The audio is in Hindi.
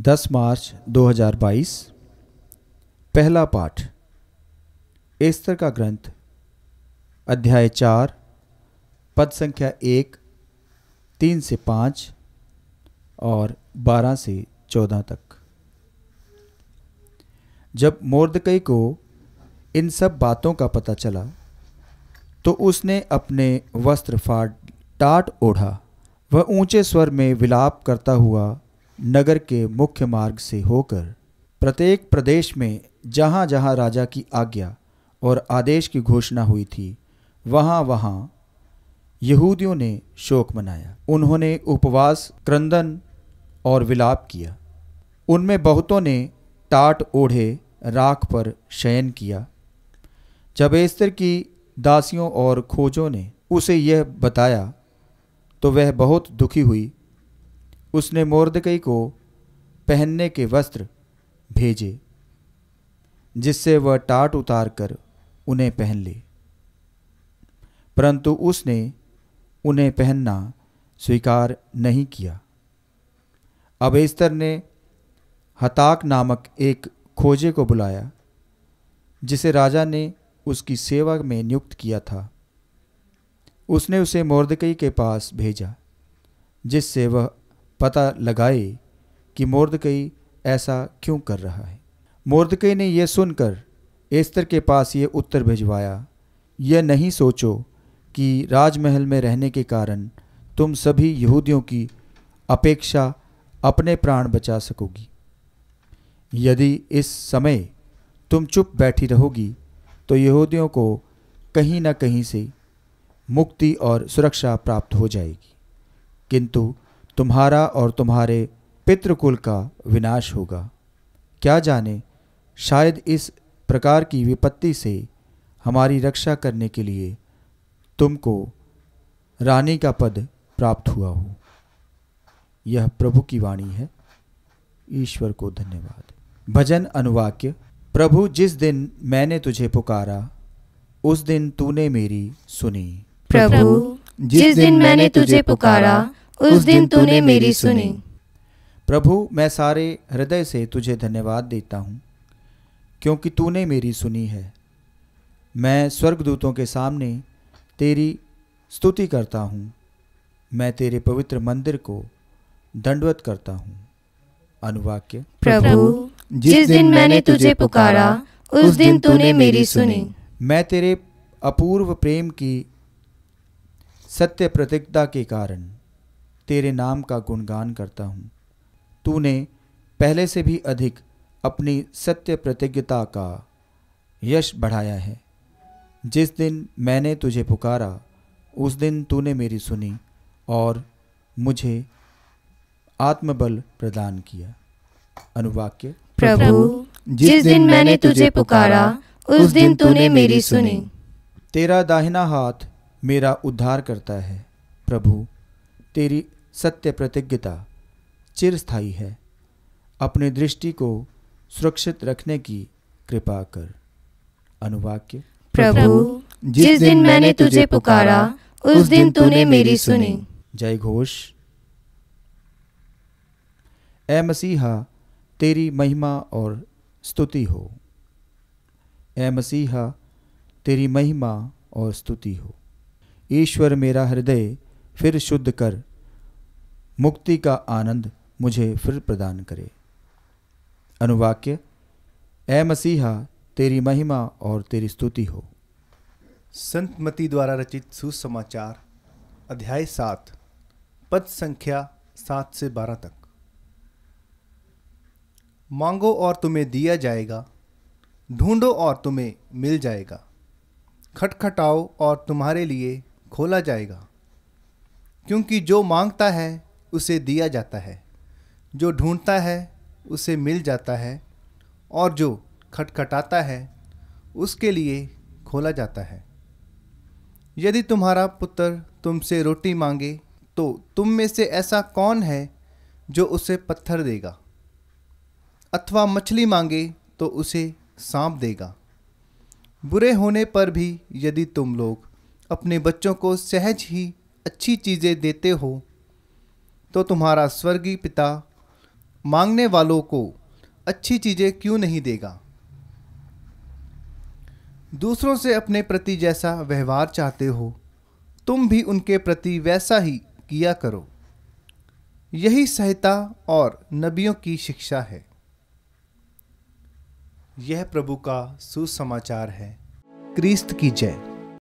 10 मार्च 2022 पहला पाठ एस्तर का ग्रंथ अध्याय चार पद संख्या एक तीन से पाँच और बारह से चौदह तक जब मोर्दकई को इन सब बातों का पता चला तो उसने अपने वस्त्र फाड़ टाट ओढ़ा वह ऊंचे स्वर में विलाप करता हुआ नगर के मुख्य मार्ग से होकर प्रत्येक प्रदेश में जहाँ जहाँ राजा की आज्ञा और आदेश की घोषणा हुई थी वहाँ वहाँ यहूदियों ने शोक मनाया उन्होंने उपवास क्रंदन और विलाप किया उनमें बहुतों ने टाट ओढ़े राख पर शयन किया जब एस्तर की दासियों और खोजों ने उसे यह बताया तो वह बहुत दुखी हुई उसने मोर्दकई को पहनने के वस्त्र भेजे जिससे वह टाट उतार कर उन्हें पहन ले परंतु उसने उन्हें पहनना स्वीकार नहीं किया अब एस्तर ने हताक नामक एक खोजे को बुलाया जिसे राजा ने उसकी सेवा में नियुक्त किया था उसने उसे मोर्दकई के पास भेजा जिससे वह पता लगाए कि मोर्दकई ऐसा क्यों कर रहा है मोर्दकई ने यह सुनकर एस्तर के पास ये उत्तर भिजवाया यह नहीं सोचो कि राजमहल में रहने के कारण तुम सभी यहूदियों की अपेक्षा अपने प्राण बचा सकोगी यदि इस समय तुम चुप बैठी रहोगी तो यहूदियों को कहीं ना कहीं से मुक्ति और सुरक्षा प्राप्त हो जाएगी किंतु तुम्हारा और तुम्हारे पितृकुल का विनाश होगा क्या जाने शायद इस प्रकार की विपत्ति से हमारी रक्षा करने के लिए तुमको रानी का पद प्राप्त हुआ हो यह प्रभु की वाणी है ईश्वर को धन्यवाद भजन अनुवाक्य प्रभु जिस दिन मैंने तुझे पुकारा उस दिन तूने मेरी सुनी प्रभु जिस दिन मैंने तुझे पुकारा उस दिन तूने मेरी सुनी प्रभु मैं सारे हृदय से तुझे धन्यवाद देता हूँ क्योंकि तूने मेरी सुनी है मैं स्वर्गदूतों के सामने तेरी स्तुति करता हूँ मैं तेरे पवित्र मंदिर को दंडवत करता हूँ अनुवाक्य प्रभु जिस दिन मैंने तुझे पुकारा उस दिन तूने मेरी सुनी मैं तेरे अपूर्व प्रेम की सत्य प्रतिज्ञा के कारण तेरे नाम का गुणगान करता हूँ तूने पहले से भी अधिक अपनी सत्य प्रतिज्ञता का यश बढ़ाया है जिस दिन मैंने तुझे पुकारा उस दिन तूने मेरी सुनी और मुझे आत्मबल प्रदान किया अनुवाक्य प्रभु जिस दिन मैंने तुझे पुकारा उस दिन तूने मेरी सुनी तेरा दाहिना हाथ मेरा उद्धार करता है प्रभु तेरी सत्य प्रतिज्ञता स्थायी है अपनी दृष्टि को सुरक्षित रखने की कृपा कर अनुवाक्य प्रभु जिस दिन मैंने तुझे पुकारा उस दिन तूने मेरी सुनी जय घोष ए मसीहा तेरी महिमा और स्तुति हो ए मसीहा तेरी महिमा और स्तुति हो ईश्वर मेरा हृदय फिर शुद्ध कर मुक्ति का आनंद मुझे फिर प्रदान करे अनुवाक्य ए मसीहा तेरी महिमा और तेरी स्तुति हो संत मती द्वारा रचित सुसमाचार अध्याय सात पद संख्या सात से बारह तक मांगो और तुम्हें दिया जाएगा ढूंढो और तुम्हें मिल जाएगा खटखटाओ और तुम्हारे लिए खोला जाएगा क्योंकि जो मांगता है उसे दिया जाता है जो ढूंढता है उसे मिल जाता है और जो खटखटाता है उसके लिए खोला जाता है यदि तुम्हारा पुत्र तुमसे रोटी मांगे तो तुम में से ऐसा कौन है जो उसे पत्थर देगा अथवा मछली मांगे तो उसे सांप देगा बुरे होने पर भी यदि तुम लोग अपने बच्चों को सहज ही अच्छी चीज़ें देते हो तो तुम्हारा स्वर्गीय पिता मांगने वालों को अच्छी चीज़ें क्यों नहीं देगा दूसरों से अपने प्रति जैसा व्यवहार चाहते हो तुम भी उनके प्रति वैसा ही किया करो यही सहिता और नबियों की शिक्षा है यह प्रभु का सुसमाचार है क्रिस्त की जय